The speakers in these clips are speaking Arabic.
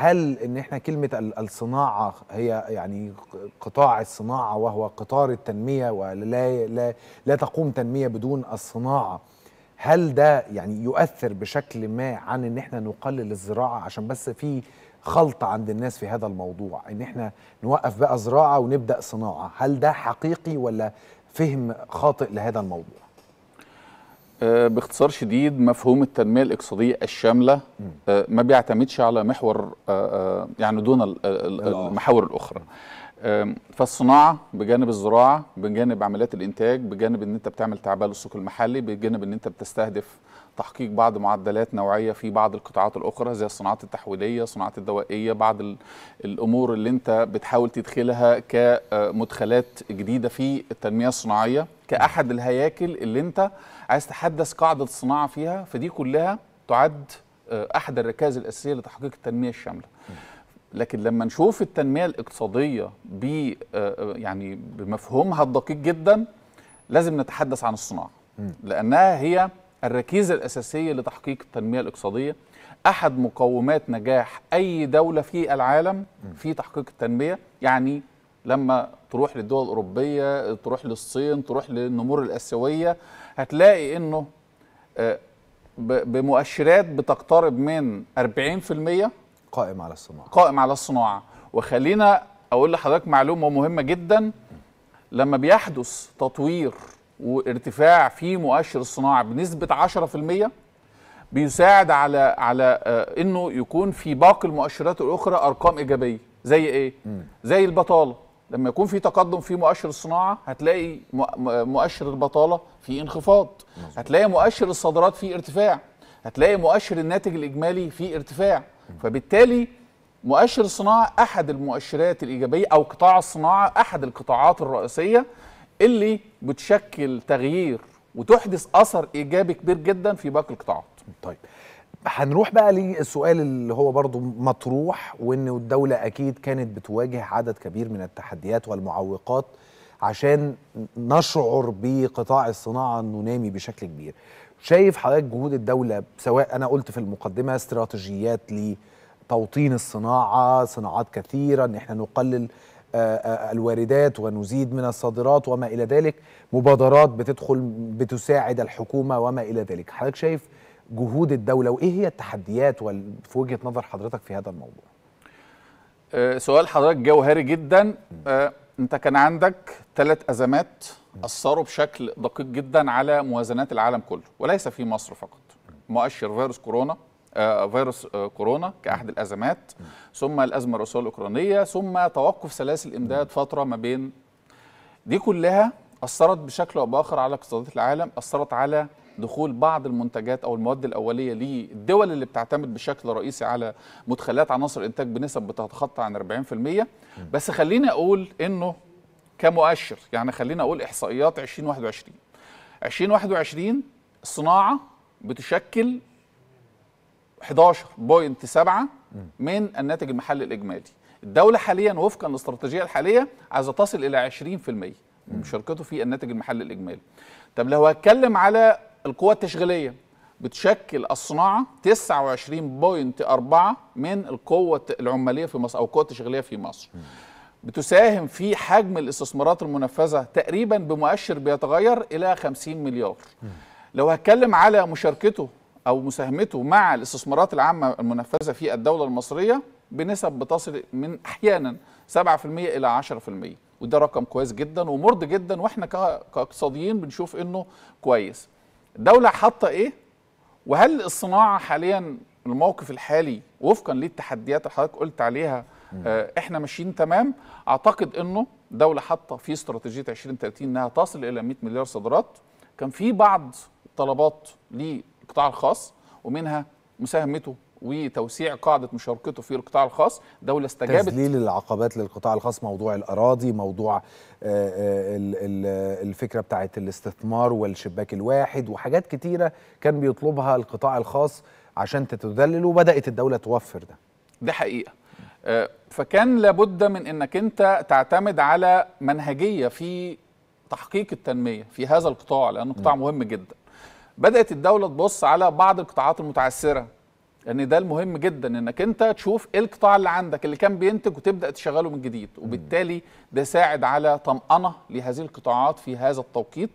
هل ان احنا كلمه الصناعه هي يعني قطاع الصناعه وهو قطار التنميه ولا لا لا تقوم تنميه بدون الصناعه هل ده يعني يؤثر بشكل ما عن ان احنا نقلل الزراعه عشان بس في خلط عند الناس في هذا الموضوع ان احنا نوقف بقى زراعه ونبدا صناعه هل ده حقيقي ولا فهم خاطئ لهذا الموضوع آه، باختصار شديد مفهوم التنميه الاقتصاديه الشامله آه، ما بيعتمدش على محور آه، يعني دون المحاور الاخرى فالصناعه بجانب الزراعه بجانب عمليات الانتاج بجانب ان انت بتعمل تعبئه للسوق المحلي بجانب ان انت بتستهدف تحقيق بعض معدلات نوعيه في بعض القطاعات الاخرى زي الصناعات التحويليه، الصناعات الدوائيه، بعض الامور اللي انت بتحاول تدخلها كمدخلات جديده في التنميه الصناعيه كاحد الهياكل اللي انت عايز تحدث قاعده الصناعه فيها فدي كلها تعد آه، احد الركائز الاساسيه لتحقيق التنميه الشامله. لكن لما نشوف التنميه الاقتصاديه ب آه، آه، يعني بمفهومها الدقيق جدا لازم نتحدث عن الصناعه لانها هي الركيزة الأساسية لتحقيق التنمية الاقتصادية أحد مقومات نجاح أي دولة في العالم في تحقيق التنمية يعني لما تروح للدول الأوروبية تروح للصين تروح للنمور الآسيوية هتلاقي أنه آه، بمؤشرات بتقترب من 40% قائم على الصناعة قائم على الصناعة وخلينا أقول لحضرتك معلومة مهمة جدا لما بيحدث تطوير وارتفاع في مؤشر الصناعه بنسبه 10% بيساعد على على آه، انه يكون في باقي المؤشرات الاخرى ارقام ايجابيه زي ايه زي البطاله لما يكون في تقدم في مؤشر الصناعه هتلاقي مؤشر البطاله في انخفاض هتلاقي مؤشر الصادرات في ارتفاع هتلاقي مؤشر الناتج الاجمالي في ارتفاع فبالتالي مؤشر الصناعه احد المؤشرات الايجابيه او قطاع الصناعه احد القطاعات الرئيسيه اللي بتشكل تغيير وتحدث اثر ايجابي كبير جدا في باقي القطاعات. طيب هنروح بقى للسؤال اللي هو برضو مطروح وان الدوله اكيد كانت بتواجه عدد كبير من التحديات والمعوقات عشان نشعر بقطاع الصناعه انه نامي بشكل كبير. شايف حضرتك جهود الدوله سواء انا قلت في المقدمه استراتيجيات لتوطين الصناعه، صناعات كثيره ان احنا نقلل آه، آه، الواردات ونزيد من الصادرات وما الى ذلك مبادرات بتدخل بتساعد الحكومه وما الى ذلك حضرتك شايف جهود الدوله وايه هي التحديات في وجهه نظر حضرتك في هذا الموضوع آه، سؤال حضرتك جوهري جدا انت كان عندك ثلاث ازمات اثروا بشكل دقيق جدا على موازنات العالم كله وليس في مصر فقط مؤشر فيروس كورونا آه، فيروس آه، كورونا كأحد الأزمات ثم الأزمة الروسية الأوكرانية ثم توقف سلاسل إمداد فترة ما بين دي كلها أثرت بشكل أو بآخر على اقتصادات العالم أثرت على دخول بعض المنتجات او المواد الاوليه للدول اللي بتعتمد بشكل رئيسي على مدخلات عناصر انتاج بنسب بتتخطى عن 40% بس خليني اقول انه كمؤشر يعني خليني اقول احصائيات 2021 2021 الصناعه بتشكل 11.7 من الناتج المحلي الاجمالي الدوله حاليا وفقا للاستراتيجيه الحاليه عايزه تصل الى 20% من مشاركته في الناتج المحلي الاجمالي طب لو هتكلم على القوى التشغيليه بتشكل الصناعه 29.4 من القوه العماليه في مصر او القوه التشغيليه في مصر بتساهم في حجم الاستثمارات المنفذه تقريبا بمؤشر بيتغير الى 50 مليار لو هتكلم على مشاركته او مساهمته مع الاستثمارات العامه المنفذه في الدوله المصريه بنسب بتصل من احيانا 7% الى 10% وده رقم كويس جدا ومرضي جدا واحنا كاقتصاديين بنشوف انه كويس الدوله حاطه ايه وهل الصناعه حاليا الموقف الحالي وفقا للتحديات اللي حضرتك قلت عليها آه احنا ماشيين تمام اعتقد انه دوله حاطه في استراتيجيه 2030 انها تصل الى 100 مليار صادرات كان في بعض طلبات القطاع الخاص ومنها مساهمته وتوسيع قاعدة مشاركته في القطاع الخاص دولة استجابت تذليل العقبات للقطاع الخاص موضوع الأراضي موضوع آه، آه، الفكرة بتاعت الاستثمار والشباك الواحد وحاجات كتيرة كان بيطلبها القطاع الخاص عشان تتذلل وبدأت الدولة توفر ده ده حقيقة آه، فكان لابد من أنك أنت تعتمد على منهجية في تحقيق التنمية في هذا القطاع لأنه قطاع مهم جدا بدات الدوله تبص على بعض القطاعات المتعثره لان ده المهم جدا انك انت تشوف ايه القطاع اللي عندك اللي كان بينتج وتبدا تشغله من جديد وبالتالي ده ساعد على طمانه لهذه القطاعات في هذا التوقيت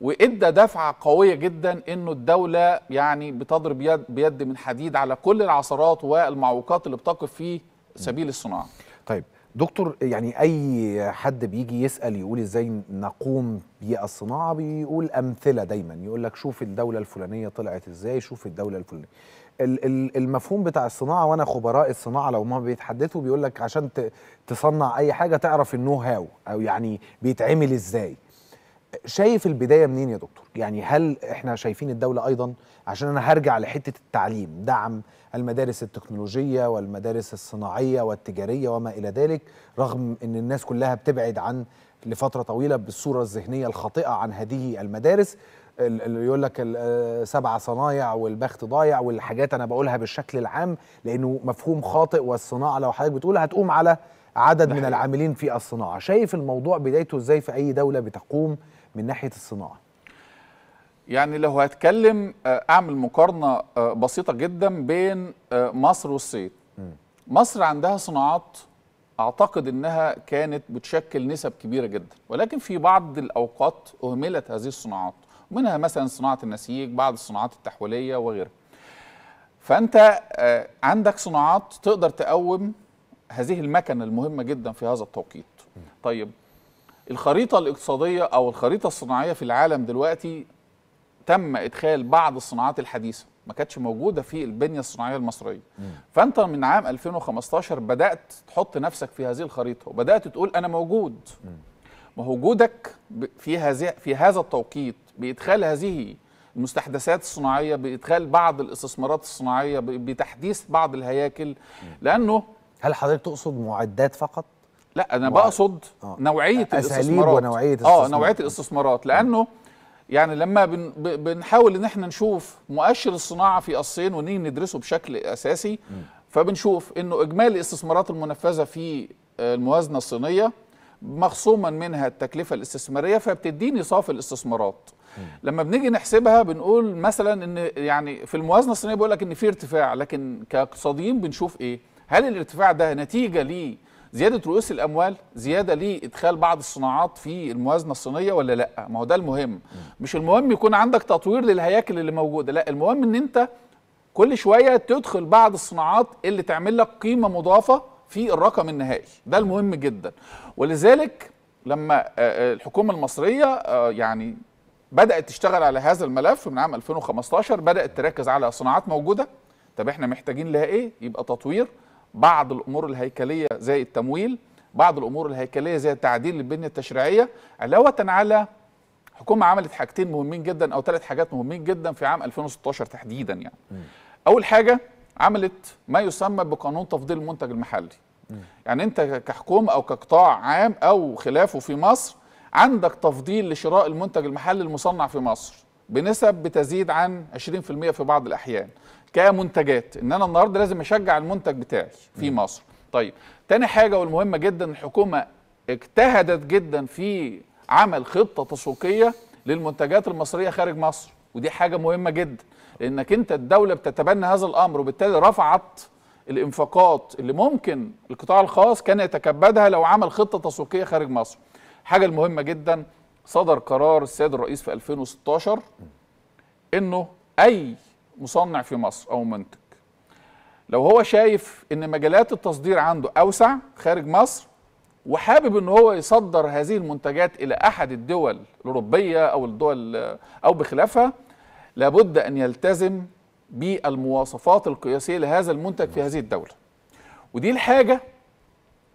وادى دفعه قويه جدا انه الدوله يعني بتضرب يد بيد من حديد على كل العثرات والمعوقات اللي بتقف في سبيل الصناعه. طيب دكتور يعني اي حد بيجي يسال يقول ازاي نقوم بالصناعه بيقول امثله دايما يقول لك شوف الدوله الفلانيه طلعت ازاي شوف الدوله الفلانيه المفهوم بتاع الصناعه وانا خبراء الصناعه لو ما بيتحدثوا بيقول لك عشان تصنع اي حاجه تعرف النو هاو او يعني بيتعمل ازاي شايف البدايه منين يا دكتور؟ يعني هل احنا شايفين الدوله ايضا عشان انا هرجع لحته التعليم دعم المدارس التكنولوجيه والمدارس الصناعيه والتجاريه وما الى ذلك رغم ان الناس كلها بتبعد عن لفتره طويله بالصوره الذهنيه الخاطئه عن هذه المدارس اللي يقول لك آه، سبع صنايع والبخت ضايع والحاجات انا بقولها بالشكل العام لانه مفهوم خاطئ والصناعه لو حضرتك بتقول هتقوم على عدد من العاملين في الصناعه شايف الموضوع بدايته ازاي في اي دوله بتقوم من ناحيه الصناعه يعني لو هتكلم آه، اعمل مقارنه آه، بسيطه جدا بين آه، مصر والصين مصر عندها صناعات اعتقد انها كانت بتشكل نسب كبيره جدا ولكن في بعض الاوقات اهملت هذه الصناعات منها مثلا صناعه النسيج بعض الصناعات التحويليه وغيرها فانت عندك صناعات تقدر تقوم هذه المكنه المهمه جدا في هذا التوقيت طيب الخريطه الاقتصاديه او الخريطه الصناعيه في العالم دلوقتي تم ادخال بعض الصناعات الحديثه ما كانتش موجوده في البنيه الصناعيه المصريه م. فانت من عام 2015 بدات تحط نفسك في هذه الخريطه وبدات تقول انا موجود ما هو وجودك في هذا في هذا التوقيت بادخال هذه المستحدثات الصناعيه بادخال بعض الاستثمارات الصناعيه بتحديث بعض الهياكل لانه هل حضرتك تقصد معدات فقط لا انا بقصد آه. نوعيه الاستثمارات ونوعيه اه نوعيه الاستثمارات لانه يعني لما بن بنحاول ان احنا نشوف مؤشر الصناعه في الصين ونيجي ندرسه بشكل اساسي م. فبنشوف انه اجمالي الاستثمارات المنفذه في آه، الموازنه الصينيه مخصوما منها التكلفه الاستثماريه فبتديني صافي الاستثمارات لما بنيجي نحسبها بنقول مثلا ان يعني في الموازنه الصينيه بيقول لك ان في ارتفاع لكن كاقتصاديين بنشوف ايه هل الارتفاع ده نتيجه ليه زياده رؤوس الاموال زياده لادخال بعض الصناعات في الموازنه الصينيه ولا لا ما هو ده المهم مش المهم يكون عندك تطوير للهياكل اللي موجوده لا المهم ان انت كل شويه تدخل بعض الصناعات اللي تعمل لك قيمه مضافه في الرقم النهائي ده المهم جدا ولذلك لما آه، آه، الحكومه المصريه آه، يعني بدات تشتغل على هذا الملف من عام 2015 بدات تركز على صناعات موجوده طب احنا محتاجين لها ايه يبقى تطوير بعض الامور الهيكليه زي التمويل بعض الامور الهيكليه زي تعديل البنيه التشريعيه علاوه على حكومه عملت حاجتين مهمين جدا او ثلاث حاجات مهمين جدا في عام 2016 تحديدا يعني م. اول حاجه عملت ما يسمى بقانون تفضيل المنتج المحلي م. يعني انت كحكومه او كقطاع عام او خلافه في مصر عندك تفضيل لشراء المنتج المحلي المصنع في مصر بنسب بتزيد عن 20% في بعض الاحيان كمنتجات ان انا النهارده لازم اشجع المنتج بتاعي في مصر طيب تاني حاجه والمهمه جدا الحكومه اجتهدت جدا في عمل خطه تسويقيه للمنتجات المصريه خارج مصر ودي حاجه مهمه جدا لانك انت الدوله بتتبنى هذا الامر وبالتالي رفعت الانفاقات اللي ممكن القطاع الخاص كان يتكبدها لو عمل خطه تسويقيه خارج مصر حاجه المهمه جدا صدر قرار السيد الرئيس في 2016 انه اي مصنع في مصر او منتج لو هو شايف ان مجالات التصدير عنده اوسع خارج مصر وحابب ان هو يصدر هذه المنتجات الى احد الدول الاوروبيه او الدول او بخلافها لابد ان يلتزم بالمواصفات القياسيه لهذا المنتج في هذه الدوله ودي الحاجه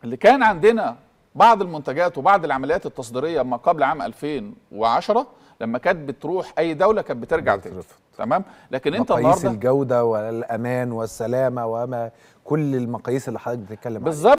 اللي كان عندنا بعض المنتجات وبعض العمليات التصديريه ما قبل عام 2010 لما كانت بتروح اي دوله كانت بترجع تاني تمام لكن انت مقاييس الجوده والامان والسلامه وما كل المقاييس اللي حضرتك بتتكلم عليها بالظبط